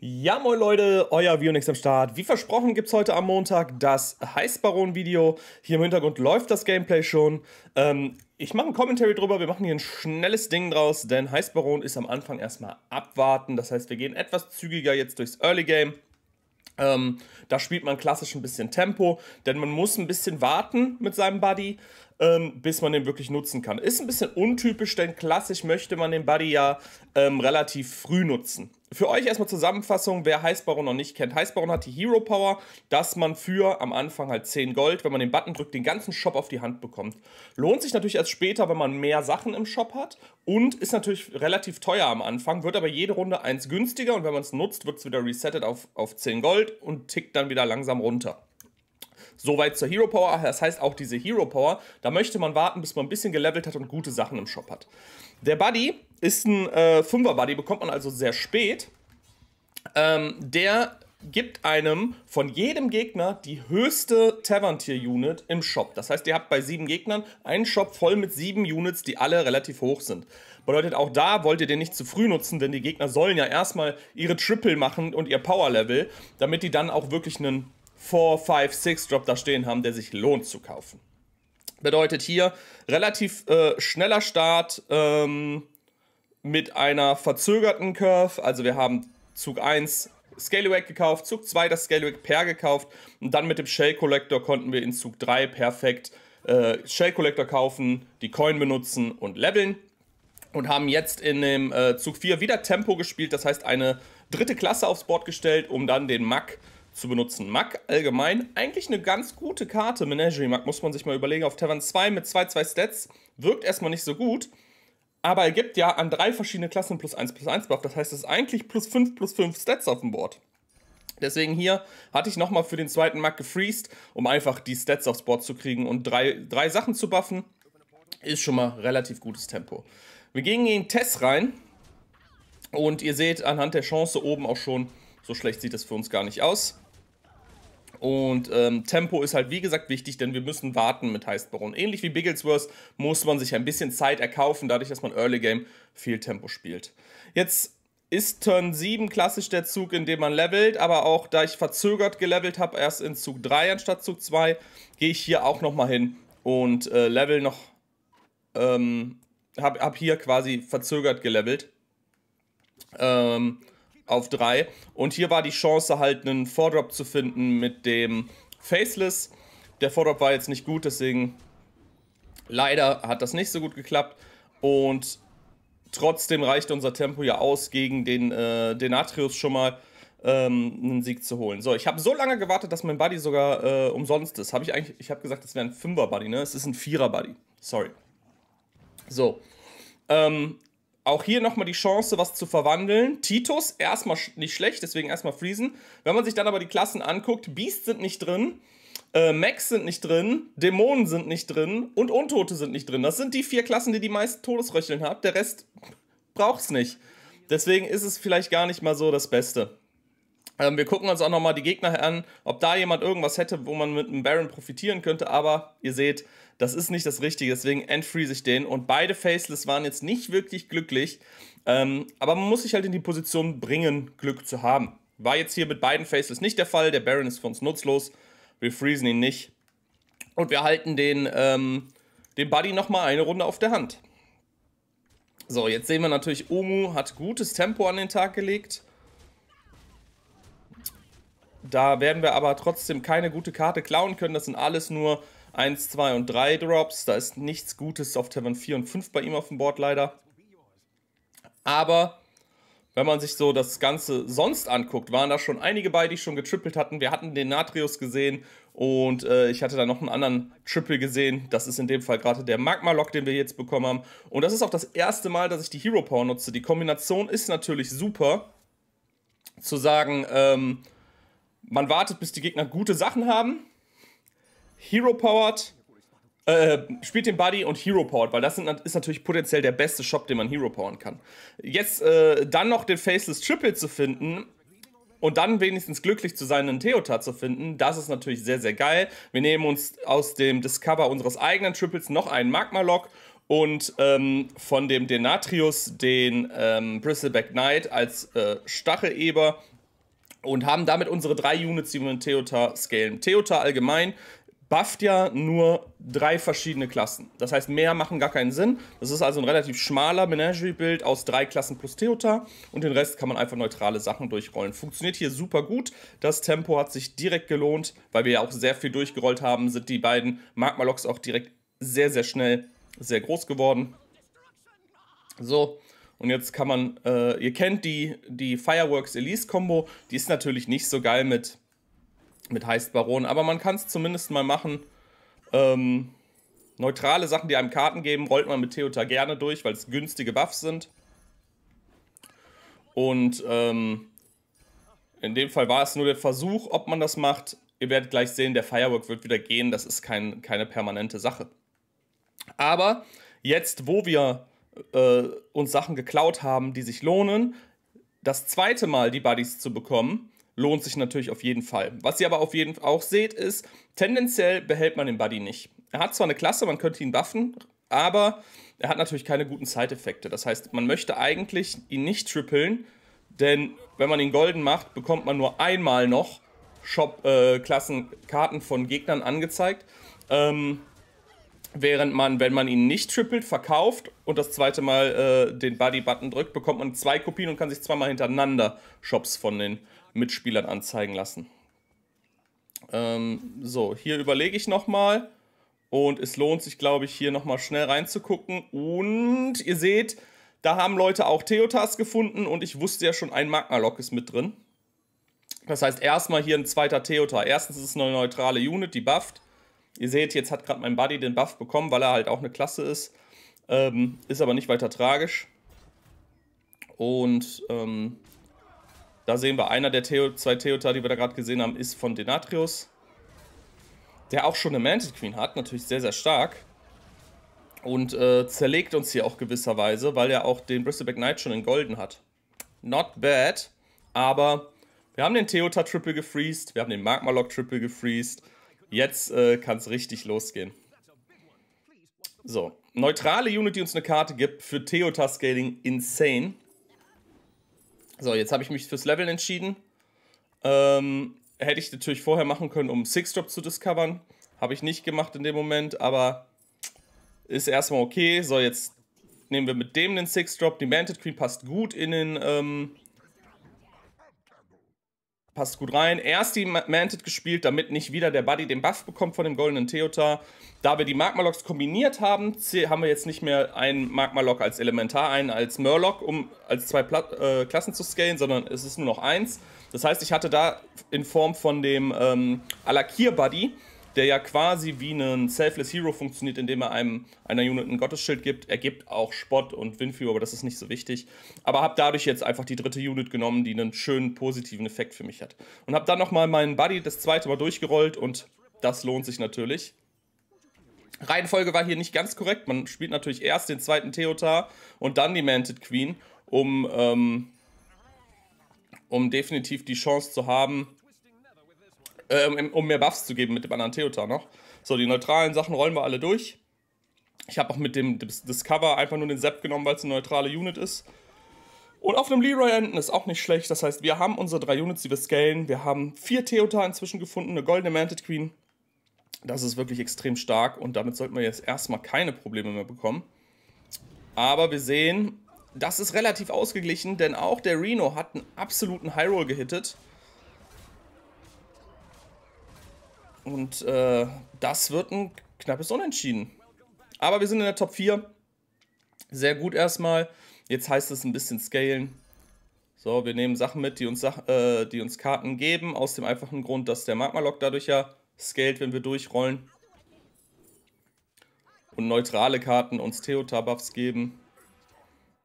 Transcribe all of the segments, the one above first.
Ja, moin Leute, euer Vionix am Start. Wie versprochen gibt es heute am Montag das Heißbaron-Video. Hier im Hintergrund läuft das Gameplay schon. Ähm, ich mache ein Commentary drüber, wir machen hier ein schnelles Ding draus, denn Heißbaron ist am Anfang erstmal abwarten. Das heißt, wir gehen etwas zügiger jetzt durchs Early Game. Ähm, da spielt man klassisch ein bisschen Tempo, denn man muss ein bisschen warten mit seinem Buddy, ähm, bis man den wirklich nutzen kann. Ist ein bisschen untypisch, denn klassisch möchte man den Buddy ja ähm, relativ früh nutzen für euch erstmal Zusammenfassung, wer Heißbaron noch nicht kennt. Heißbaron hat die Hero Power, dass man für am Anfang halt 10 Gold, wenn man den Button drückt, den ganzen Shop auf die Hand bekommt. Lohnt sich natürlich erst später, wenn man mehr Sachen im Shop hat und ist natürlich relativ teuer am Anfang, wird aber jede Runde eins günstiger und wenn man es nutzt, wird es wieder resettet auf, auf 10 Gold und tickt dann wieder langsam runter. Soweit zur Hero Power, das heißt auch diese Hero Power, da möchte man warten, bis man ein bisschen gelevelt hat und gute Sachen im Shop hat. Der Buddy ist ein äh, Fünfer Buddy, bekommt man also sehr spät. Ähm, der gibt einem von jedem Gegner die höchste Tavern-Tier-Unit im Shop. Das heißt, ihr habt bei sieben Gegnern einen Shop voll mit sieben Units, die alle relativ hoch sind. Bedeutet, auch da wollt ihr den nicht zu früh nutzen, denn die Gegner sollen ja erstmal ihre Triple machen und ihr Power-Level, damit die dann auch wirklich einen 4, 5, 6 Drop da stehen haben, der sich lohnt zu kaufen. Bedeutet hier relativ äh, schneller Start ähm, mit einer verzögerten Curve. Also wir haben Zug 1 Scalewag gekauft, Zug 2 das Scalewag Pair gekauft und dann mit dem Shell Collector konnten wir in Zug 3 perfekt äh, Shell Collector kaufen, die Coin benutzen und leveln. Und haben jetzt in dem äh, Zug 4 wieder Tempo gespielt, das heißt eine dritte Klasse aufs Board gestellt, um dann den Mack zu benutzen. Mack allgemein eigentlich eine ganz gute Karte. Menagerie Mack muss man sich mal überlegen. Auf Tavern 2 mit 2-2 Stats wirkt erstmal nicht so gut. Aber er gibt ja an drei verschiedene Klassen plus 1 plus 1 Buff. Das heißt, es ist eigentlich plus 5 plus 5 Stats auf dem Board. Deswegen hier hatte ich nochmal für den zweiten Markt gefreezed, um einfach die Stats aufs Board zu kriegen und drei, drei Sachen zu buffen. Ist schon mal relativ gutes Tempo. Wir gehen gegen Tess rein. Und ihr seht anhand der Chance oben auch schon, so schlecht sieht das für uns gar nicht aus. Und ähm, Tempo ist halt wie gesagt wichtig, denn wir müssen warten mit Heistbaron. Ähnlich wie Bigglesworth muss man sich ein bisschen Zeit erkaufen, dadurch, dass man Early Game viel Tempo spielt. Jetzt ist Turn 7 klassisch der Zug, in dem man levelt, aber auch da ich verzögert gelevelt habe, erst in Zug 3 anstatt Zug 2, gehe ich hier auch nochmal hin und äh, level noch, ähm, habe hab hier quasi verzögert gelevelt. Ähm, auf drei. Und hier war die Chance halt einen Vordrop zu finden mit dem Faceless. Der Vordrop war jetzt nicht gut, deswegen leider hat das nicht so gut geklappt. Und trotzdem reichte unser Tempo ja aus, gegen den äh, Denatrius schon mal ähm, einen Sieg zu holen. So, ich habe so lange gewartet, dass mein Buddy sogar äh, umsonst ist. Habe ich eigentlich, ich habe gesagt, das wäre ein Fünfer-Buddy, ne? Es ist ein Vierer-Buddy. Sorry. So. Ähm, auch hier nochmal die Chance, was zu verwandeln. Titus, erstmal nicht schlecht, deswegen erstmal Friesen. Wenn man sich dann aber die Klassen anguckt, Beasts sind nicht drin, äh, Max sind nicht drin, Dämonen sind nicht drin und Untote sind nicht drin. Das sind die vier Klassen, die die meisten Todesröcheln haben. Der Rest braucht es nicht. Deswegen ist es vielleicht gar nicht mal so das Beste. Ähm, wir gucken uns auch nochmal die Gegner an, ob da jemand irgendwas hätte, wo man mit einem Baron profitieren könnte. Aber ihr seht, das ist nicht das Richtige. Deswegen entfreeze ich den. Und beide Faceless waren jetzt nicht wirklich glücklich. Ähm, aber man muss sich halt in die Position bringen, Glück zu haben. War jetzt hier mit beiden Faceless nicht der Fall. Der Baron ist für uns nutzlos. Wir freezen ihn nicht. Und wir halten den, ähm, den Buddy nochmal eine Runde auf der Hand. So, jetzt sehen wir natürlich, Omu hat gutes Tempo an den Tag gelegt da werden wir aber trotzdem keine gute Karte klauen können. Das sind alles nur 1, 2 und 3 Drops. Da ist nichts Gutes auf Tavern 4 und 5 bei ihm auf dem Board leider. Aber wenn man sich so das Ganze sonst anguckt, waren da schon einige bei, die schon getrippelt hatten. Wir hatten den Natrius gesehen und äh, ich hatte da noch einen anderen Triple gesehen. Das ist in dem Fall gerade der Magma-Lock, den wir jetzt bekommen haben. Und das ist auch das erste Mal, dass ich die Hero Power nutze. Die Kombination ist natürlich super. Zu sagen, ähm, man wartet, bis die Gegner gute Sachen haben. Hero Powered. Äh, spielt den Buddy und Hero Powered, weil das sind, ist natürlich potenziell der beste Shop, den man Hero Powern kann. Jetzt äh, dann noch den Faceless Triple zu finden, und dann wenigstens glücklich zu sein, einen Theota zu finden, das ist natürlich sehr, sehr geil. Wir nehmen uns aus dem Discover unseres eigenen Triples noch einen Magma-Lock und ähm, von dem Denatrius den ähm, Bristleback Knight als äh, Stacheeber und haben damit unsere drei Units, die wir in Theota scalen. Theota allgemein bufft ja nur drei verschiedene Klassen. Das heißt, mehr machen gar keinen Sinn. Das ist also ein relativ schmaler Menagerie-Bild aus drei Klassen plus Theota und den Rest kann man einfach neutrale Sachen durchrollen. Funktioniert hier super gut. Das Tempo hat sich direkt gelohnt, weil wir ja auch sehr viel durchgerollt haben, sind die beiden Magma-Loks auch direkt sehr, sehr schnell sehr groß geworden. So, und jetzt kann man, äh, ihr kennt die, die Fireworks Elise Combo, die ist natürlich nicht so geil mit, mit Heist Baron, aber man kann es zumindest mal machen. Ähm, neutrale Sachen, die einem Karten geben, rollt man mit Theota gerne durch, weil es günstige Buffs sind. Und ähm, in dem Fall war es nur der Versuch, ob man das macht. Ihr werdet gleich sehen, der Firework wird wieder gehen. Das ist kein, keine permanente Sache. Aber jetzt, wo wir äh, uns Sachen geklaut haben, die sich lohnen. Das zweite Mal die Buddies zu bekommen, lohnt sich natürlich auf jeden Fall. Was ihr aber auf jeden Fall auch seht, ist, tendenziell behält man den Buddy nicht. Er hat zwar eine Klasse, man könnte ihn buffen, aber er hat natürlich keine guten Side-Effekte. Das heißt, man möchte eigentlich ihn nicht trippeln, denn wenn man ihn golden macht, bekommt man nur einmal noch Shop-Klassenkarten äh, von Gegnern angezeigt. Ähm, Während man, wenn man ihn nicht trippelt, verkauft und das zweite Mal äh, den Buddy-Button drückt, bekommt man zwei Kopien und kann sich zweimal hintereinander Shops von den Mitspielern anzeigen lassen. Ähm, so, hier überlege ich nochmal. Und es lohnt sich, glaube ich, hier nochmal schnell reinzugucken. Und ihr seht, da haben Leute auch Theotas gefunden und ich wusste ja schon, ein Magna-Lock ist mit drin. Das heißt, erstmal hier ein zweiter Theotar. Erstens ist es eine neutrale Unit, die bufft. Ihr seht, jetzt hat gerade mein Buddy den Buff bekommen, weil er halt auch eine Klasse ist. Ähm, ist aber nicht weiter tragisch. Und ähm, da sehen wir, einer der Theo, zwei Theotar, die wir da gerade gesehen haben, ist von Denatrius. Der auch schon eine Mantic Queen hat, natürlich sehr, sehr stark. Und äh, zerlegt uns hier auch gewisserweise, weil er auch den Bristleback Knight schon in Golden hat. Not bad, aber wir haben den Theotar Triple gefreezed, wir haben den Magmalock Triple gefreezed. Jetzt äh, kann es richtig losgehen. So, neutrale Unit, die uns eine Karte gibt für Theota Scaling insane. So, jetzt habe ich mich fürs Leveln entschieden. Ähm, hätte ich natürlich vorher machen können, um Six Drop zu discovern. Habe ich nicht gemacht in dem Moment, aber ist erstmal okay. So, jetzt nehmen wir mit dem den Six Drop. Die Manted Queen passt gut in den ähm, passt gut rein. Erst die Manted gespielt, damit nicht wieder der Buddy den Buff bekommt von dem goldenen Theotar. Da wir die Magmaloks kombiniert haben, haben wir jetzt nicht mehr einen Magmalok als Elementar, einen als Murloc, um als zwei Pla äh, Klassen zu scalen, sondern es ist nur noch eins. Das heißt, ich hatte da in Form von dem ähm, Alakir-Buddy der ja quasi wie ein Selfless Hero funktioniert, indem er einem einer Unit ein Gottesschild gibt. Er gibt auch Spott und Winfield, aber das ist nicht so wichtig. Aber habe dadurch jetzt einfach die dritte Unit genommen, die einen schönen positiven Effekt für mich hat. Und habe dann nochmal meinen Buddy das zweite Mal durchgerollt und das lohnt sich natürlich. Reihenfolge war hier nicht ganz korrekt. Man spielt natürlich erst den zweiten Theotar und dann die Manted Queen, um, ähm, um definitiv die Chance zu haben, äh, um, mehr Buffs zu geben mit dem anderen Theotar noch. So, die neutralen Sachen rollen wir alle durch. Ich habe auch mit dem Discover einfach nur den Sepp genommen, weil es eine neutrale Unit ist. Und auf einem Leroy Enden ist auch nicht schlecht. Das heißt, wir haben unsere drei Units, die wir scalen. Wir haben vier Theotar inzwischen gefunden, eine goldene Manted Queen. Das ist wirklich extrem stark und damit sollten wir jetzt erstmal keine Probleme mehr bekommen. Aber wir sehen, das ist relativ ausgeglichen, denn auch der Reno hat einen absoluten High gehittet. Und äh, das wird ein knappes Unentschieden. Aber wir sind in der Top 4. Sehr gut erstmal. Jetzt heißt es ein bisschen scalen. So, wir nehmen Sachen mit, die uns, äh, die uns Karten geben. Aus dem einfachen Grund, dass der Magma-Lock dadurch ja scaled, wenn wir durchrollen. Und neutrale Karten uns Theotar-Buffs geben.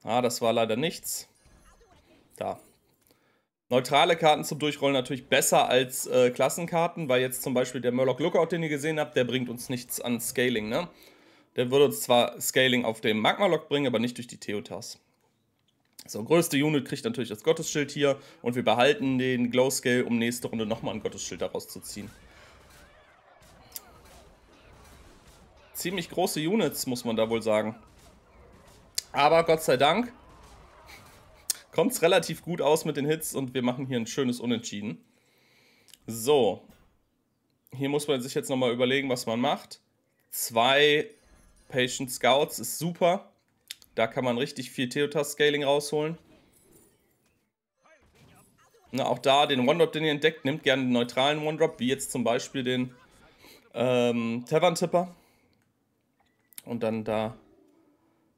Ah, das war leider nichts. Da, neutrale Karten zum Durchrollen natürlich besser als äh, Klassenkarten, weil jetzt zum Beispiel der Murloc Lookout, den ihr gesehen habt, der bringt uns nichts an Scaling, ne? Der würde uns zwar Scaling auf dem Magma-Lock bringen, aber nicht durch die Theotas. So, größte Unit kriegt natürlich das Gottesschild hier und wir behalten den Glow Scale, um nächste Runde nochmal ein Gottesschild daraus zu ziehen. Ziemlich große Units, muss man da wohl sagen. Aber Gott sei Dank kommt es relativ gut aus mit den Hits und wir machen hier ein schönes Unentschieden. So, hier muss man sich jetzt nochmal überlegen, was man macht. Zwei Patient Scouts ist super. Da kann man richtig viel Theotas-Scaling rausholen. Na, auch da den One-Drop, den ihr entdeckt, nimmt gerne den neutralen One-Drop, wie jetzt zum Beispiel den ähm, Tavern-Tipper. Und dann da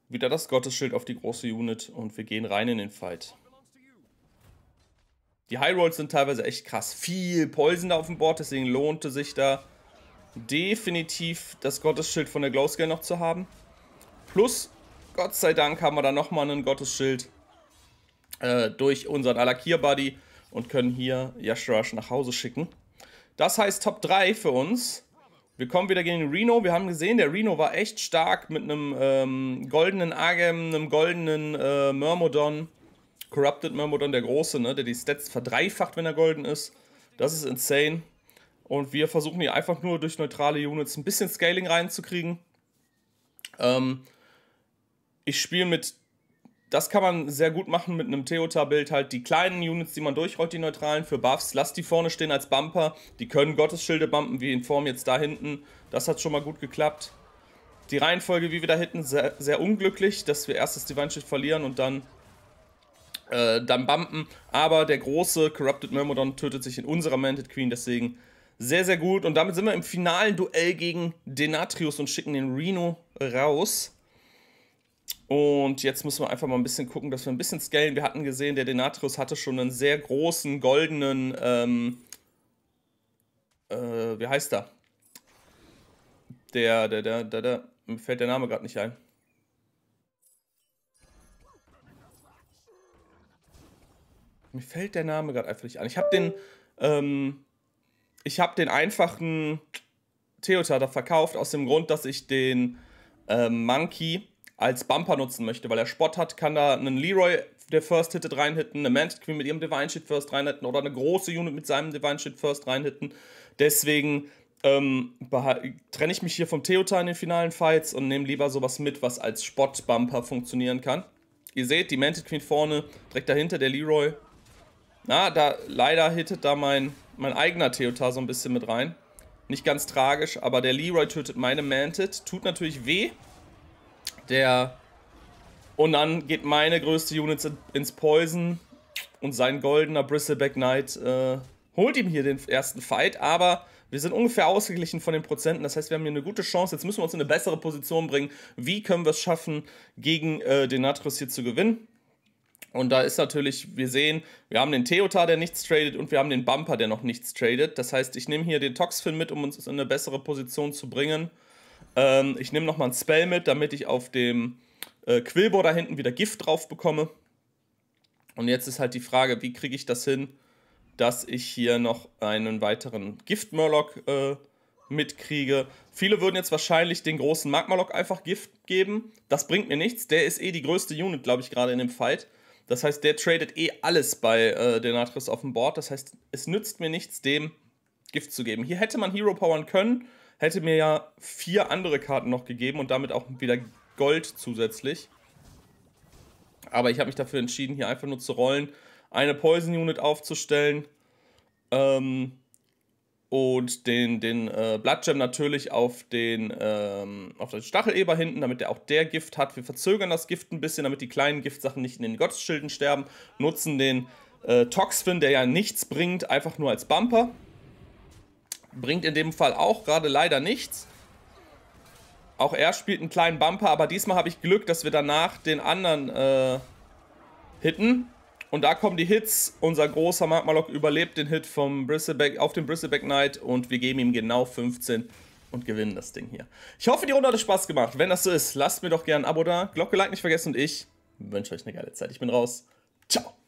wieder das Gottesschild auf die große Unit und wir gehen rein in den Fight. Die High Rolls sind teilweise echt krass. Viel Poison da auf dem Board, deswegen lohnte sich da definitiv das Gottesschild von der Glowscale noch zu haben. Plus, Gott sei Dank haben wir da nochmal ein Gottesschild äh, durch unseren Alakir-Buddy und können hier Yashrash nach Hause schicken. Das heißt Top 3 für uns. Wir kommen wieder gegen Reno. Wir haben gesehen, der Reno war echt stark mit einem ähm, goldenen Agem, einem goldenen äh, Myrmodon. Corrupted Myrmodon, der große, ne? der die Stats verdreifacht, wenn er golden ist. Das ist insane. Und wir versuchen hier einfach nur durch neutrale Units ein bisschen Scaling reinzukriegen. Ähm, ich spiele mit das kann man sehr gut machen mit einem Theota-Bild. Halt die kleinen Units, die man durchrollt, die neutralen für Buffs. Lasst die vorne stehen als Bumper. Die können Gottesschilde bumpen, wie in Form jetzt da hinten. Das hat schon mal gut geklappt. Die Reihenfolge, wie wir da hinten, sehr, sehr unglücklich, dass wir erst das Divine Shield verlieren und dann, äh, dann bumpen. Aber der große Corrupted Myrmidon tötet sich in unserer Manted Queen, deswegen sehr, sehr gut. Und damit sind wir im finalen Duell gegen Denatrius und schicken den Reno raus. Und jetzt müssen wir einfach mal ein bisschen gucken, dass wir ein bisschen scalen. Wir hatten gesehen, der Denatrius hatte schon einen sehr großen, goldenen, ähm, äh, wie heißt der? Der, der, der, der, der, mir fällt der Name gerade nicht ein. Mir fällt der Name gerade einfach nicht ein. Ich habe den, ähm, ich habe den einfachen Theotater verkauft aus dem Grund, dass ich den ähm, Monkey als Bumper nutzen möchte, weil er Spot hat, kann da einen Leroy, der First Hitted, reinhitten, eine Mantic Queen mit ihrem Divine Shit First reinhitten oder eine große Unit mit seinem Divine Shit First reinhitten. Deswegen ähm, trenne ich mich hier vom Theota in den finalen Fights und nehme lieber sowas mit, was als spot bumper funktionieren kann. Ihr seht, die Mantic Queen vorne, direkt dahinter der Leroy. Na, da leider hittet da mein, mein eigener Theota so ein bisschen mit rein. Nicht ganz tragisch, aber der Leroy tötet meine Mantit. Tut natürlich weh, der. Und dann geht meine größte Unit ins Poison. Und sein goldener Bristleback Knight äh, holt ihm hier den ersten Fight. Aber wir sind ungefähr ausgeglichen von den Prozenten. Das heißt, wir haben hier eine gute Chance. Jetzt müssen wir uns in eine bessere Position bringen. Wie können wir es schaffen, gegen äh, den Natrus hier zu gewinnen? Und da ist natürlich, wir sehen, wir haben den Theotar, der nichts tradet, und wir haben den Bumper, der noch nichts tradet. Das heißt, ich nehme hier den Toxfin mit, um uns in eine bessere Position zu bringen. Ähm, ich nehme nochmal ein Spell mit, damit ich auf dem äh, Quillbohr da hinten wieder Gift drauf bekomme. Und jetzt ist halt die Frage, wie kriege ich das hin, dass ich hier noch einen weiteren Gift-Murloc äh, mitkriege. Viele würden jetzt wahrscheinlich den großen Magmalok einfach Gift geben. Das bringt mir nichts. Der ist eh die größte Unit, glaube ich, gerade in dem Fight. Das heißt, der tradet eh alles bei äh, Denatris auf dem Board. Das heißt, es nützt mir nichts, dem Gift zu geben. Hier hätte man Hero powern können hätte mir ja vier andere Karten noch gegeben und damit auch wieder Gold zusätzlich. Aber ich habe mich dafür entschieden, hier einfach nur zu rollen, eine Poison Unit aufzustellen ähm, und den, den äh, Bloodgem natürlich auf den, ähm, auf den Stacheleber hinten, damit der auch der Gift hat. Wir verzögern das Gift ein bisschen, damit die kleinen Giftsachen nicht in den Gottesschilden sterben, nutzen den äh, Toxfin, der ja nichts bringt, einfach nur als Bumper Bringt in dem Fall auch gerade leider nichts. Auch er spielt einen kleinen Bumper, aber diesmal habe ich Glück, dass wir danach den anderen äh, hitten. Und da kommen die Hits. Unser großer Magmalok überlebt den Hit vom Bristleback auf dem Bristleback Knight und wir geben ihm genau 15 und gewinnen das Ding hier. Ich hoffe, die Runde hat euch Spaß gemacht. Wenn das so ist, lasst mir doch gerne ein Abo da, Glocke, Like nicht vergessen und ich wünsche euch eine geile Zeit. Ich bin raus. Ciao.